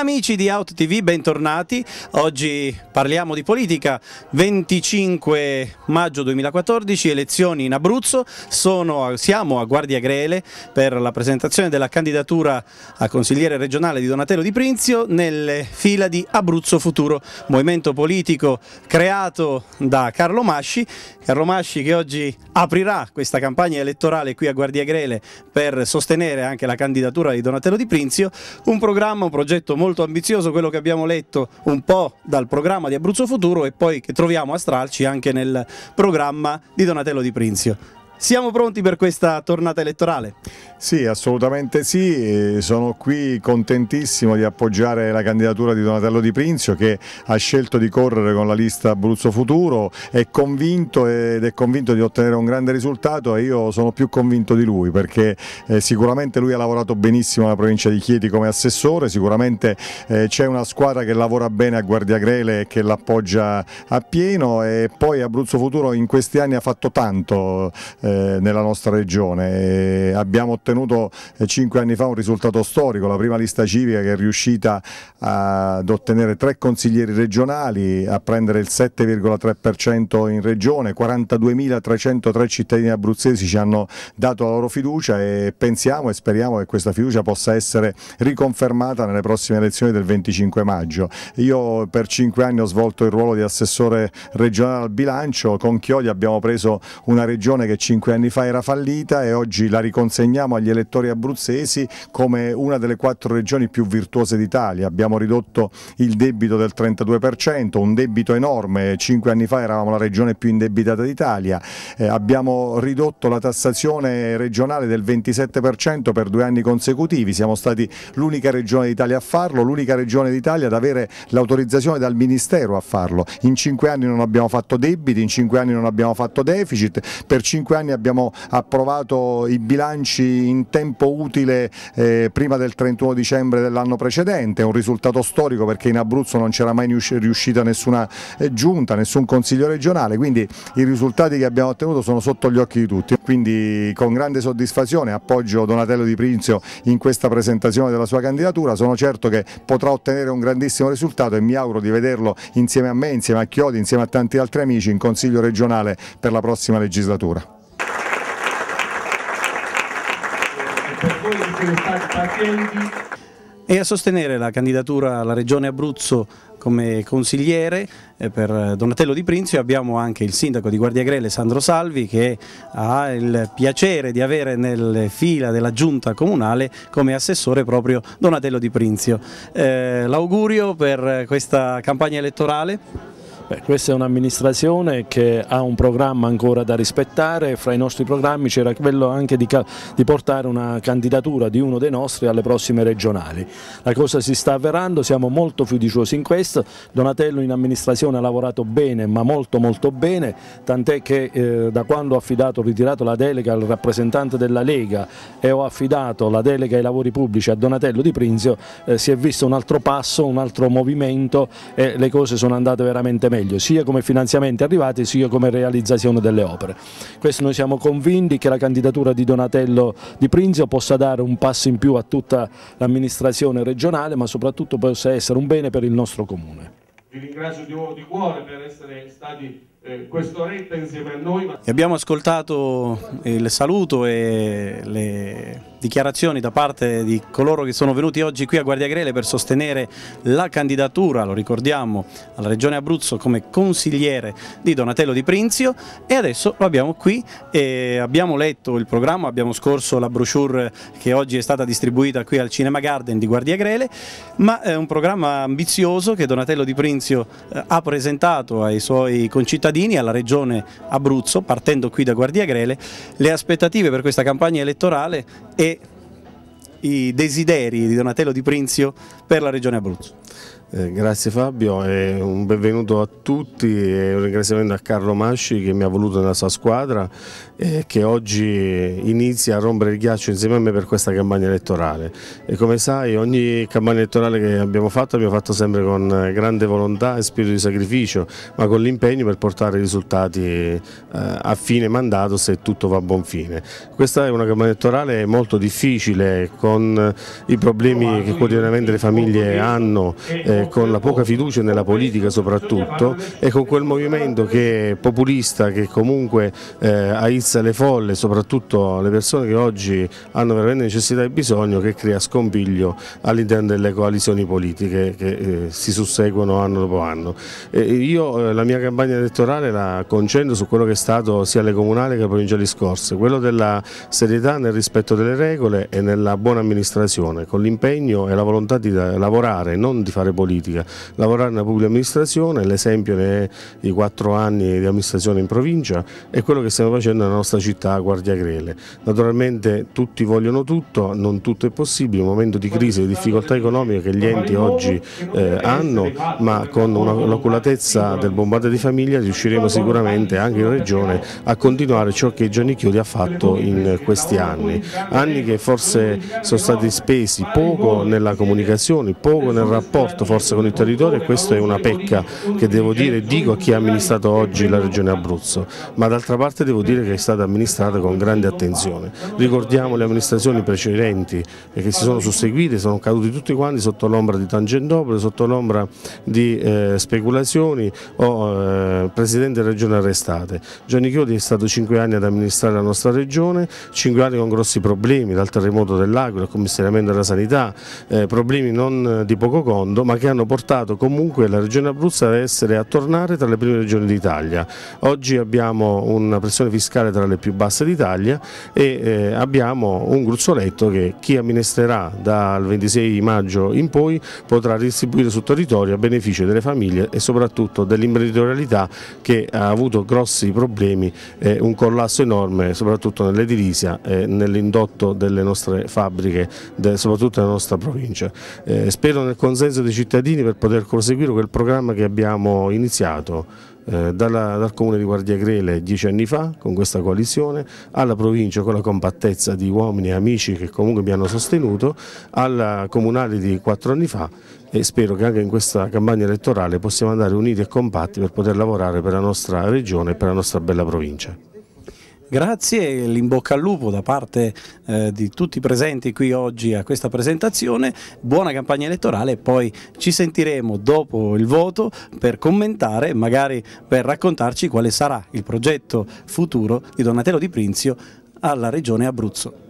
Amici di TV, bentornati. Oggi parliamo di politica. 25 maggio 2014, elezioni in Abruzzo. Sono, siamo a Guardia Grele per la presentazione della candidatura a consigliere regionale di Donatello Di Prinzio nelle fila di Abruzzo Futuro, movimento politico creato da Carlo Masci. Carlo Masci che oggi aprirà questa campagna elettorale qui a Guardia Grele per sostenere anche la candidatura di Donatello Di Prinzio. Un programma, un progetto molto molto ambizioso quello che abbiamo letto un po' dal programma di Abruzzo Futuro e poi che troviamo a stralci anche nel programma di Donatello Di Prinzio. Siamo pronti per questa tornata elettorale? Sì, assolutamente sì, sono qui contentissimo di appoggiare la candidatura di Donatello Di Prinzio che ha scelto di correre con la lista Abruzzo Futuro, è convinto ed è convinto di ottenere un grande risultato e io sono più convinto di lui perché eh, sicuramente lui ha lavorato benissimo nella provincia di Chieti come assessore, sicuramente eh, c'è una squadra che lavora bene a Guardiagrele e che l'appoggia a pieno e poi Abruzzo Futuro in questi anni ha fatto tanto eh, eh, nella nostra regione. abbiamo ottenuto eh, cinque anni fa un risultato storico, la prima lista civica che è riuscita ad ottenere tre consiglieri regionali, a prendere il 7,3% in regione, 42.303 cittadini abruzzesi ci hanno dato la loro fiducia e pensiamo e speriamo che questa fiducia possa essere riconfermata nelle prossime elezioni del 25 maggio. Io per cinque anni ho svolto il ruolo di assessore regionale al bilancio, con Chiodi abbiamo preso una regione che 5 cinque anni fa era fallita e oggi la riconsegniamo agli elettori abruzzesi come una delle quattro regioni più virtuose d'Italia. Abbiamo ridotto il debito del 32%, un debito enorme, cinque anni fa eravamo la regione più indebitata d'Italia, eh, abbiamo ridotto la tassazione regionale del 27% per due anni consecutivi, siamo stati l'unica regione d'Italia a farlo, l'unica regione d'Italia ad avere l'autorizzazione dal Ministero a farlo. In cinque anni non abbiamo fatto debiti, in cinque anni non abbiamo fatto deficit, per cinque anni anni, abbiamo approvato i bilanci in tempo utile eh, prima del 31 dicembre dell'anno precedente, un risultato storico perché in Abruzzo non c'era mai riuscita nessuna eh, giunta, nessun consiglio regionale, quindi i risultati che abbiamo ottenuto sono sotto gli occhi di tutti, quindi con grande soddisfazione appoggio Donatello Di Prinzio in questa presentazione della sua candidatura, sono certo che potrà ottenere un grandissimo risultato e mi auguro di vederlo insieme a me, insieme a Chiodi, insieme a tanti altri amici in Consiglio regionale per la prossima legislatura. E a sostenere la candidatura alla Regione Abruzzo come consigliere eh, per Donatello Di Prinzio abbiamo anche il sindaco di Guardia Grele Sandro Salvi che ha il piacere di avere nelle fila della giunta comunale come assessore proprio Donatello Di Prinzio. Eh, L'augurio per questa campagna elettorale? Beh, questa è un'amministrazione che ha un programma ancora da rispettare, fra i nostri programmi c'era quello anche di, di, portare una candidatura di uno dei nostri alle prossime regionali. La cosa si sta avverando, siamo molto fiduciosi in questo, Donatello in amministrazione ha lavorato bene ma molto molto bene, tant'è che eh, da quando ho affidato, ritirato la delega al rappresentante della Lega e ho affidato la delega ai lavori pubblici a Donatello Di Prinzio, eh, si è visto un altro passo, un altro movimento e le cose sono andate veramente meglio meglio, sia come finanziamenti arrivati sia come realizzazione delle opere. Questo noi siamo convinti che la candidatura di Donatello Di Prinzio possa dare un passo in più a tutta l'amministrazione regionale ma soprattutto possa essere un bene per il nostro comune. Vi ringrazio di cuore per essere stati eh, quest'oretta insieme a noi. Abbiamo ascoltato il saluto e le dichiarazioni da parte di coloro che sono venuti oggi qui a Guardia Grele per sostenere la candidatura, lo ricordiamo, alla Regione Abruzzo come consigliere di Donatello Di Prinzio e adesso lo abbiamo qui e abbiamo letto il programma, abbiamo scorso la brochure che oggi è stata distribuita qui al Cinema Garden di Guardia Grele, ma è un programma ambizioso che Donatello Di Prinzio eh, ha presentato ai suoi concittadini cittadini, alla regione Abruzzo, partendo qui da Guardia Grele, le aspettative per questa campagna elettorale e i desideri di Donatello Di Prinzio per la regione Abruzzo. Eh, grazie Fabio e un benvenuto a tutti e un ringraziamento a Carlo Masci che mi ha voluto nella sua squadra e che oggi inizia a rompere il ghiaccio insieme a me per questa campagna elettorale e come sai ogni campagna elettorale che abbiamo fatto abbiamo fatto sempre con grande volontà e spirito di sacrificio ma con l'impegno per portare i risultati eh, a fine mandato se tutto va a buon fine. Questa è una campagna elettorale molto difficile con i problemi che quotidianamente le famiglie hanno eh, con la poca fiducia nella politica soprattutto e con quel movimento che è populista che comunque eh, aizza le folle, soprattutto le persone che oggi hanno veramente necessità e bisogno che crea scompiglio all'interno delle coalizioni politiche che eh, si susseguono anno dopo anno. E io eh, la mia campagna elettorale la concentro su quello che è stato sia le comunali che le provinciali scorse, quello della serietà nel rispetto delle regole e nella buona amministrazione, con l'impegno e la volontà di lavorare, non di fare politica politica. Lavorare nella pubblica amministrazione, l'esempio dei quattro anni di amministrazione in provincia è quello che stiamo facendo nella nostra città Guardia Grele. Naturalmente tutti vogliono tutto, non tutto è possibile, un momento di crisi, di difficoltà economiche che gli enti oggi eh, hanno, ma con l'oculatezza del bombardo di famiglia riusciremo sicuramente anche in Regione a continuare ciò che Gianni Chiodi ha fatto in questi anni, anni che forse sono stati spesi poco nella comunicazione, poco nel rapporto, forse intercorsa con il territorio e questa è una pecca che devo dire e dico a chi ha amministrato oggi la regione Abruzzo, ma d'altra parte devo dire che è stata amministrata con grande attenzione. Ricordiamo le amministrazioni precedenti che si sono susseguite, sono caduti tutti quanti sotto l'ombra di Tangentopoli, sotto l'ombra di eh, speculazioni o eh, presidente della regione arrestate. Gianni Chiodi è stato cinque anni ad amministrare la nostra regione, cinque anni con grossi problemi dal terremoto dell'Aquila, al commissariamento della sanità, eh, problemi non di poco conto ma che hanno portato comunque la regione Abruzzo ad essere a tornare tra le prime regioni d'Italia. Oggi abbiamo una pressione fiscale tra le più basse d'Italia e eh, abbiamo un gruzzoletto che chi amministrerà dal 26 maggio in poi potrà distribuire sul territorio a beneficio delle famiglie e soprattutto dell'imprenditorialità che ha avuto grossi problemi, eh, un collasso enorme soprattutto nell'edilizia e nell'indotto delle nostre fabbriche, soprattutto nella nostra provincia. Eh, spero nel consenso dei cittadini cittadini per poter proseguire quel programma che abbiamo iniziato eh, dalla, dal comune di Guardia Grele dieci anni fa con questa coalizione, alla provincia con la compattezza di uomini e amici che comunque mi hanno sostenuto, alla comunale di quattro anni fa e spero che anche in questa campagna elettorale possiamo andare uniti e compatti per poter lavorare per la nostra regione e per la nostra bella provincia. Grazie, bocca al lupo da parte eh, di tutti i presenti qui oggi a questa presentazione, buona campagna elettorale e poi ci sentiremo dopo il voto per commentare, magari per raccontarci quale sarà il progetto futuro di Donatello Di Prinzio alla Regione Abruzzo.